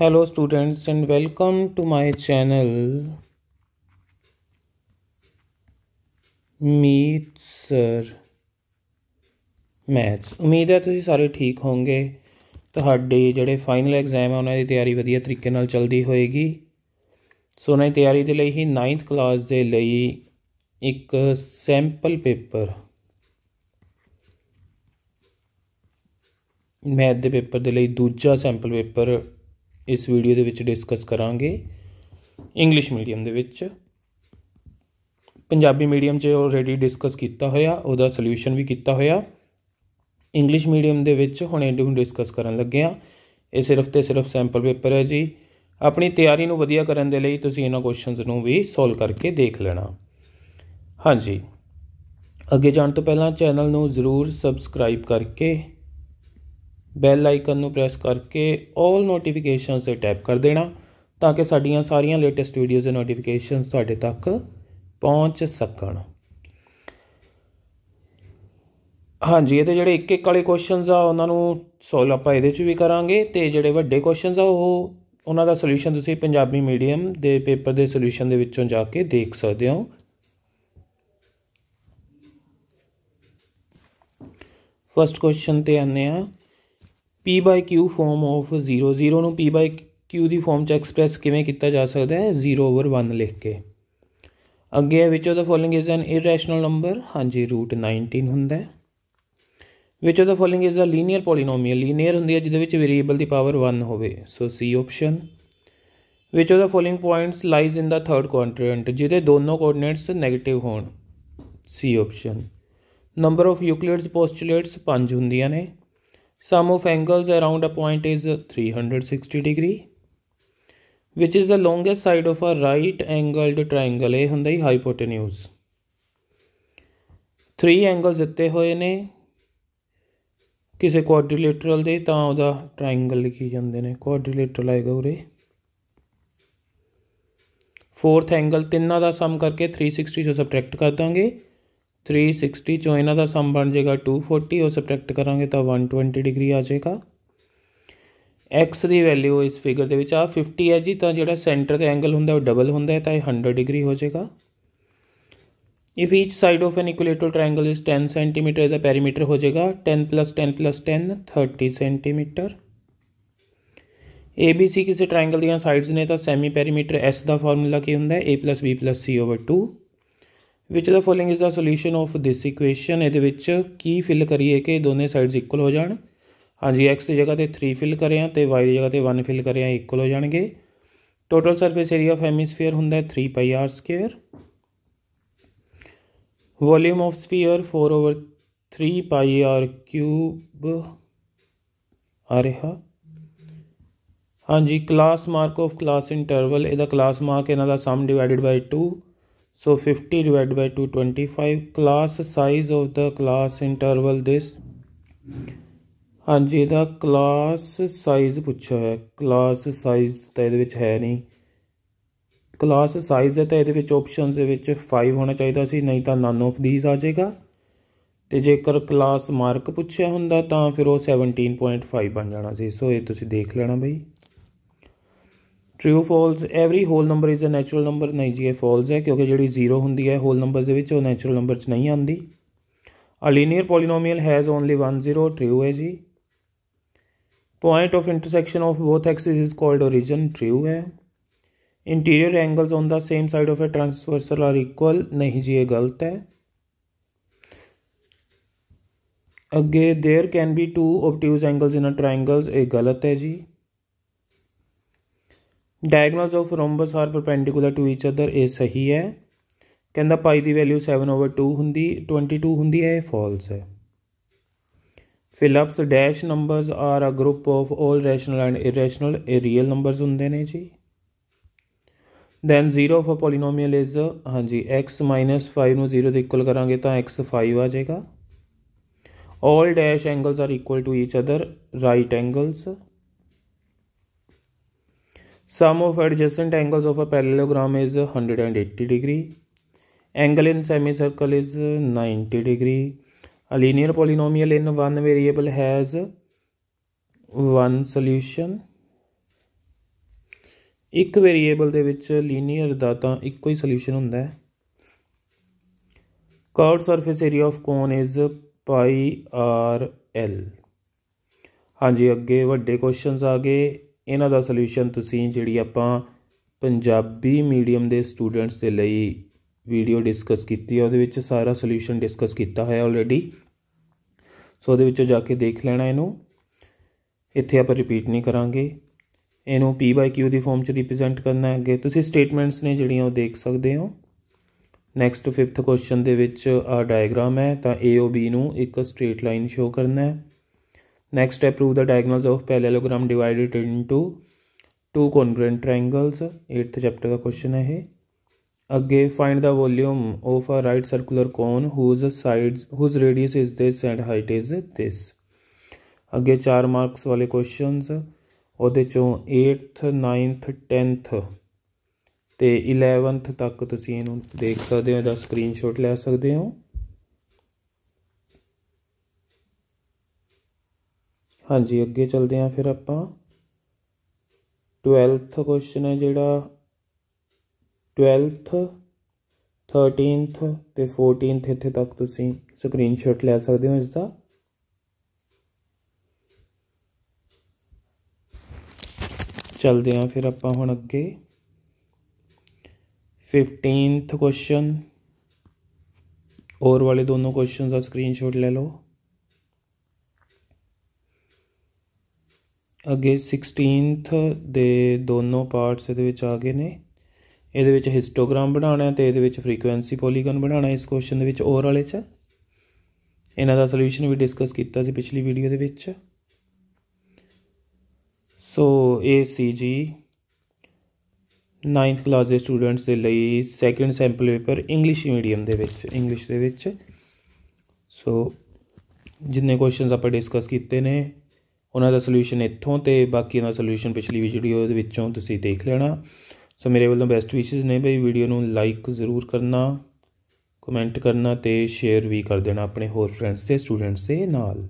hello students and welcome to my channel meet sir maths ਉਮੀਦ ਹੈ ਤੁਸੀਂ ਸਾਰੇ ਠੀਕ ਹੋਵੋਗੇ ਤੁਹਾਡੇ ਜਿਹੜੇ ਫਾਈਨਲ ਐਗਜ਼ਾਮ ਆ ਉਹਨਾਂ ਦੀ ਤਿਆਰੀ ਵਧੀਆ ਤਰੀਕੇ ਨਾਲ ਚੱਲਦੀ ਹੋਏਗੀ ਸੋ ਉਹਨਾਂ ਦੀ ਤਿਆਰੀ ਦੇ ਲਈ ਹੀ 9th ਕਲਾਸ ਦੇ ਲਈ ਇੱਕ ਸੈਂਪਲ ਪੇਪਰ ਮੈਥ ਦੇ ਪੇਪਰ ਦੇ ਲਈ ਦੂਜਾ ਸੈਂਪਲ ਪੇਪਰ ਇਸ ਵੀਡੀਓ ਦੇ ਵਿੱਚ ਡਿਸਕਸ ਕਰਾਂਗੇ ਇੰਗਲਿਸ਼ ਮੀਡੀਅਮ ਦੇ ਵਿੱਚ ਪੰਜਾਬੀ ਮੀਡੀਅਮ 'ਚ ਆਲਰੇਡੀ ਡਿਸਕਸ ਕੀਤਾ ਹੋਇਆ ਉਹਦਾ ਸੋਲੂਸ਼ਨ ਵੀ ਕੀਤਾ ਹੋਇਆ ਇੰਗਲਿਸ਼ ਮੀਡੀਅਮ ਦੇ ਵਿੱਚ ਹੁਣ ਇਹਨੂੰ ਡਿਸਕਸ ਕਰਨ ਲੱਗੇ ਆ ਇਹ ਸਿਰਫ ਤੇ ਸਿਰਫ ਸੈਂਪਲ ਪੇਪਰ ਹੈ ਜੀ ਆਪਣੀ ਤਿਆਰੀ ਨੂੰ ਵਧੀਆ ਕਰਨ ਦੇ ਲਈ ਤੁਸੀਂ ਇਹਨਾਂ ਕੁਐਸਚਨਸ ਨੂੰ ਵੀ ਸੋਲਵ ਕਰਕੇ ਦੇਖ ਲੈਣਾ ਹਾਂਜੀ ਅੱਗੇ ਜਾਣ ਤੋਂ ਪਹਿਲਾਂ ਚੈਨਲ ਨੂੰ ਜ਼ਰੂਰ ਸਬਸਕ੍ਰਾਈਬ ਕਰਕੇ ਬੈਲ ਆਈਕਨ ਨੂੰ ਪ੍ਰੈਸ ਕਰਕੇ 올 ਨੋਟੀਫਿਕੇਸ਼ਨਸ ਤੇ ਟੈਪ ਕਰ ਦੇਣਾ ਤਾਂ ਕਿ ਸਾਡੀਆਂ ਸਾਰੀਆਂ ਲੇਟੈਸਟ ਵੀਡੀਓਜ਼ ਦੇ ਨੋਟੀਫਿਕੇਸ਼ਨਸ ਤੁਹਾਡੇ ਤੱਕ ਪਹੁੰਚ ਸਕਣ ਹਾਂਜੀ ਇਹਦੇ ਜਿਹੜੇ ਇੱਕ ਇੱਕ ਵਾਲੇ ਕੁਐਸਚਨਸ ਆ ਉਹਨਾਂ ਨੂੰ ਸੋਲਵ ਆਪਾਂ ਇਹਦੇ 'ਚ ਵੀ ਕਰਾਂਗੇ ਤੇ ਜਿਹੜੇ ਵੱਡੇ ਕੁਐਸਚਨਸ ਆ ਉਹ ਉਹਨਾਂ ਦਾ ਸੋਲੂਸ਼ਨ ਤੁਸੀਂ ਪੰਜਾਬੀ ਮੀਡੀਅਮ ਦੇ ਪੇਪਰ ਦੇ ਸੋਲੂਸ਼ਨ ਦੇ ਵਿੱਚੋਂ ਜਾ ਕੇ ਦੇਖ ਸਕਦੇ ਹੋ ਫਰਸਟ ਕੁਐਸਚਨ ਤੇ ਆਨੇ ਆ p/q ਫਾਰਮ ਆਫ 0 0 ਨੂੰ p/q ਦੀ ਫਾਰਮ ਚ ਐਕਸਪ੍ਰੈਸ ਕਿਵੇਂ ਕੀਤਾ ਜਾ ਸਕਦਾ ਹੈ 0 ਓਵਰ 1 ਲਿਖ ਕੇ ਅੱਗੇ ਵਿੱਚ ਉਹ ਦਾ following is an irrational number ਹਾਂਜੀ √19 ਹੁੰਦਾ ਹੈ which of the following is a linear polynomial linear ਹੁੰਦੀ ਹੈ ਜਿਹਦੇ ਵਿੱਚ ਵੇਰੀਏਬਲ ਦੀ ਪਾਵਰ 1 ਹੋਵੇ so C option which of the following points lies in the third quadrant ਜਿਹਦੇ ਦੋਨੋਂ ਕੋਆਰਡੀਨੇਟਸ 네ਗੇਟਿਵ ਹੋਣ C option number of Euclid's postulates 5 ਹੁੰਦੀਆਂ ਨੇ sum of angles around a point is 360 degree which is the longest side of a right angled triangle a hunda hi hypotenuse three angles ditte hoye ne kise quadrilateral de ta oda triangle likhi jande ne quadrilateral aega ore fourth angle tinna da sum karke 360 se subtract kar dange 360 ਚੋਂ ਇਹਨਾਂ ਦਾ ਸਮ ਬਣ ਜਾਏਗਾ 240 ਉਹ subtract ਕਰਾਂਗੇ ਤਾਂ 120 degree ਆ ਜਾਏਗਾ x ਦੀ ਵੈਲਿਊ ਇਸ ਫਿਗਰ ਦੇ ਵਿੱਚ ਆ 50 ਹੈ ਜੀ ਤਾਂ ਜਿਹੜਾ ਸੈਂਟਰ ਤੇ ਐਂਗਲ ਹੁੰਦਾ ਉਹ ਡਬਲ ਹੁੰਦਾ ਹੈ ਤਾਂ ਇਹ 100 ਡਿਗਰੀ ਹੋ ਜਾਏਗਾ if each side of an equilateral triangle is 10 centimetre ਦਾ ਪੈਰੀਮੀਟਰ ਹੋ ਜਾਏਗਾ 10 10 10 30 ਸੈਂਟੀਮੀਟਰ ABC ਕਿਸੇ ਟ੍ਰਾਇੰਗਲ ਦੀਆਂ ਸਾਈਡਸ ਨੇ ਤਾਂ ਸੈਮੀ ਪੈਰੀਮੀਟਰ S ਦਾ ਫਾਰਮੂਲਾ ਕੀ ਹੁੰਦਾ ਹੈ A B C 2 ਵਿਚ the following is the solution of this equation ਇਹਦੇ ਵਿੱਚ ਕੀ ਫਿਲ ਕਰੀਏ ਕਿ ਦੋਨੇ ਸਾਈਡਸ ਇਕੁਅਲ ਹੋ ਜਾਣ ਹਾਂਜੀ x ਦੀ ਜਗ੍ਹਾ ਤੇ 3 ਫਿਲ ਕਰਿਆ ਤੇ y ਦੀ ਜਗ੍ਹਾ ਤੇ 1 ਫਿਲ ਕਰਿਆ ਇਕੁਅਲ ਹੋ ਜਾਣਗੇ total surface area of hemisphere ਹੁੰਦਾ ਹੈ 3 pi r square volume of sphere 4 over 3 pi r cube ਆ ਰਿਹਾ ਹਾਂਜੀ class mark of class interval ਇਹਦਾ ਕਲਾਸ ਮਾਰਕ ਇਹਨਾਂ ਦਾ sum divided by 2 So 50 divided by 225 class size of the class interval this ਹਾਂਜੀ ਇਹਦਾ ਕਲਾਸ ਸਾਈਜ਼ ਪੁੱਛਿਆ ਹੈ ਕਲਾਸ ਸਾਈਜ਼ ਤਾਂ ਇਹਦੇ ਵਿੱਚ ਹੈ ਨਹੀਂ ਕਲਾਸ ਸਾਈਜ਼ ਹੈ ਤਾਂ ਇਹਦੇ ਵਿੱਚ ਆਪਸ਼ਨਸ ਦੇ ਵਿੱਚ 5 ਹੋਣਾ ਚਾਹੀਦਾ ਸੀ ਨਹੀਂ ਤਾਂ ਨਨ ਆਫ ਥੀਸ ਆ ਜਾਏਗਾ ਤੇ ਜੇਕਰ ਕਲਾਸ ਮਾਰਕ ਪੁੱਛਿਆ ਹੁੰਦਾ ਤਾਂ ਫਿਰ ਉਹ 17.5 ਬਣ ਜਾਣਾ ਸੀ ਸੋ ਇਹ ਤੁਸੀਂ ਦੇਖ ਲੈਣਾ ਬਈ true false every whole number is a natural number नहीं जी ये फॉल्स है क्योंकि जी जीरो होंगी है होल नंबर नैचुरल नंबर नहीं आती a linear polynomial has only one zero true है जी point of intersection of both axis is called origin true है interior angles on the same side of a transversal are equal नहीं जी ये गलत है again there can be two obtuse angles in a triangles ये गलत है जी diagonals of rhombus are perpendicular to each other ਇਹ ਸਹੀ ਹੈ ਕਹਿੰਦਾ ਪਾਈ ਦੀ ਵੈਲਿਊ 7 ਓਵਰ 2 ਹੁੰਦੀ 22 ਹੁੰਦੀ ਹੈ ਇਹ ਫਾਲਸ ਹੈ fill ups dash numbers are a group of 올 rational and irrational ਇਹ ਰੀਅਲ ਨੰਬਰਸ ਹੁੰਦੇ ਨੇ ਜੀ then 0 of a polynomial is ਹਾਂਜੀ x 5 ਨੂੰ 0 ਦੇ ਇਕੁਅਲ ਕਰਾਂਗੇ ਤਾਂ x 5 ਆ ਜਾਏਗਾ 올 dash angles are equal to each other right angles Sum of adjacent angles of a parallelogram is 180 degree. Angle in semicircle is 90 degree. A linear polynomial in one variable has one solution. ਇੱਕ variable ਦੇ ਵਿੱਚ linear ਦਾ ਤਾਂ ਇੱਕੋ ਹੀ solution ਹੁੰਦਾ ਹੈ curved surface area of cone is pi R L ਹਾਂਜੀ ਅੱਗੇ ਵੱਡੇ ਕੁਐਸਚਨਸ ਆ ਗਏ ਇਹਨਾਂ ਦਾ ਸੋਲੂਸ਼ਨ ਤੁਸੀਂ ਜਿਹੜੀ ਆਪਾਂ ਪੰਜਾਬੀ ਮੀਡੀਅਮ ਦੇ ਸਟੂਡੈਂਟਸ ਦੇ ਲਈ ਵੀਡੀਓ ਡਿਸਕਸ ਕੀਤੀ ਹੈ ਉਹਦੇ ਵਿੱਚ ਸਾਰਾ ਸੋਲੂਸ਼ਨ ਡਿਸਕਸ ਕੀਤਾ ਹੋਇਆ ਆਲਰੇਡੀ ਸੋ ਉਹਦੇ ਵਿੱਚੋਂ ਜਾ ਕੇ ਦੇਖ ਲੈਣਾ ਇਹਨੂੰ ਇੱਥੇ ਆਪਾਂ ਰਿਪੀਟ ਨਹੀਂ ਕਰਾਂਗੇ ਇਹਨੂੰ p/q ਦੀ ਫਾਰਮ 'ਚ ਰਿਪਰੈਜ਼ੈਂਟ ਕਰਨਾ ਹੈ ਅੱਗੇ ਤੁਸੀਂ ਸਟੇਟਮੈਂਟਸ ਨੇ ਜਿਹੜੀਆਂ ਉਹ ਦੇਖ ਸਕਦੇ ਹੋ ਨੈਕਸਟ 5th ਕੁਐਸਚਨ ਦੇ ਵਿੱਚ ਆ ਡਾਇਗਰਾਮ ਹੈ ਤਾਂ a O b ਨੂੰ ਇੱਕ ਸਟ੍ਰੇਟ ਲਾਈਨ ਸ਼ੋ ਕਰਨਾ ਹੈ Next step, prove the diagonals of parallelogram divided into two congruent triangles. Eighth chapter का question है ये ਅੱਗੇ find the volume of a right circular cone whose sides whose radius is this and height is this ਅੱਗੇ ਚਾਰ marks ਵਾਲੇ questions ਉਹਦੇ ਚੋਂ 8th 9th 10th ਤੇ 11th ਤੱਕ ਤੁਸੀਂ ਇਹਨੂੰ ਦੇਖ ਸਕਦੇ ਹੋ ਦਾ ਸਕਰੀਨਸ਼ਾਟ ਲੈ ਸਕਦੇ ਹੋ ਹਾਂਜੀ ਅੱਗੇ ਚੱਲਦੇ ਹਾਂ ਫਿਰ ਆਪਾਂ 12th ਕੁਐਸਚਨ ਹੈ ਜਿਹੜਾ 12th 13th ਤੇ 14th ਇੱਥੇ ਤੱਕ ਤੁਸੀਂ ਸਕਰੀਨਸ਼ਾਟ ਲੈ ਸਕਦੇ ਹੋ ਇਸ ਦਾ ਚੱਲਦੇ ਹਾਂ ਫਿਰ ਆਪਾਂ ਹੁਣ ਅੱਗੇ 15th ਕੁਐਸਚਨ ਔਰ ਵਾਲੇ ਦੋਨੋਂ ਕੁਐਸਚਨਸ ਦਾ ਸਕਰੀਨਸ਼ਾਟ ਲੈ ਲਓ ਅੱਗੇ 16th ਦੇ ਦੋਨੋਂ ਪਾਰਟਸ ਇਹਦੇ ਵਿੱਚ ਆ ਗਏ ਨੇ ਇਹਦੇ ਵਿੱਚ ਹਿਸਟੋਗ੍ਰਾਮ ਬਣਾਉਣਾ ਹੈ ਤੇ ਇਹਦੇ ਵਿੱਚ ਫ੍ਰੀਕੁਐਂਸੀ ਪੋਲੀਗਨ ਬਣਾਉਣਾ ਇਸ ਕੁਐਸਚਨ ਦੇ ਵਿੱਚ ਔਰ ਵਾਲੇ 'ਚ ਇਹਨਾਂ ਦਾ ਸੋਲੂਸ਼ਨ ਵੀ ਡਿਸਕਸ ਕੀਤਾ ਸੀ ਪਿਛਲੀ ਵੀਡੀਓ ਦੇ ਵਿੱਚ ਸੋ ਏ ਸੀ ਜੀ 9th ਕਲਾਸ ਦੇ ਸਟੂਡੈਂਟਸ ਦੇ ਲਈ second sample paper English medium ਦੇ ਵਿੱਚ ਇੰਗਲਿਸ਼ ਦੇ ਵਿੱਚ ਸੋ ਜਿੰਨੇ ਕੁਐਸਚਨਸ ਆਪਾਂ ਡਿਸਕਸ ਕੀਤੇ ਨੇ ਉਹਨਾਂ ਦਾ ਸੋਲੂਸ਼ਨ ਇੱਥੋਂ ਤੇ ਬਾਕੀ ਉਹਨਾਂ ਦਾ ਸੋਲੂਸ਼ਨ ਪਿਛਲੀ ਵੀਡੀਓ ਦੇ ਵਿੱਚੋਂ ਤੁਸੀਂ ਦੇਖ ਲੈਣਾ ਸੋ ਮੇਰੇ ਵੱਲੋਂ ਬੈਸਟ ਵਿਸ਼ੇਸ ਨੇ ਬਈ ਵੀਡੀਓ ਨੂੰ ਲਾਈਕ ਜ਼ਰੂਰ ਕਰਨਾ ਕਮੈਂਟ ਕਰਨਾ ਤੇ ਸ਼ੇਅਰ ਵੀ ਕਰ ਦੇਣਾ ਆਪਣੇ ਹੋਰ ਫਰੈਂਡਸ ਤੇ ਸਟੂਡੈਂਟਸ ਦੇ ਨਾਲ